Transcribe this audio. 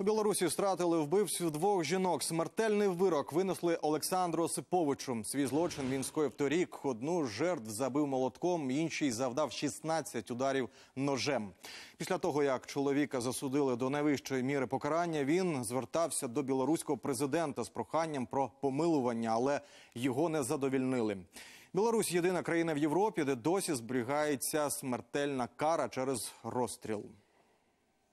У Білорусі стратили вбивців двох жінок. Смертельний вирок винесли Олександру Осиповичу. Свій злочин він скоїв торік. Одну жертв забив молотком, інший завдав 16 ударів ножем. Після того як чоловіка засудили до найвищої міри покарання, він звертався до білоруського президента з проханням про помилування, але його не задовільнили. Білорусь єдина країна в Європі, де досі зберігається смертельна кара через розстріл.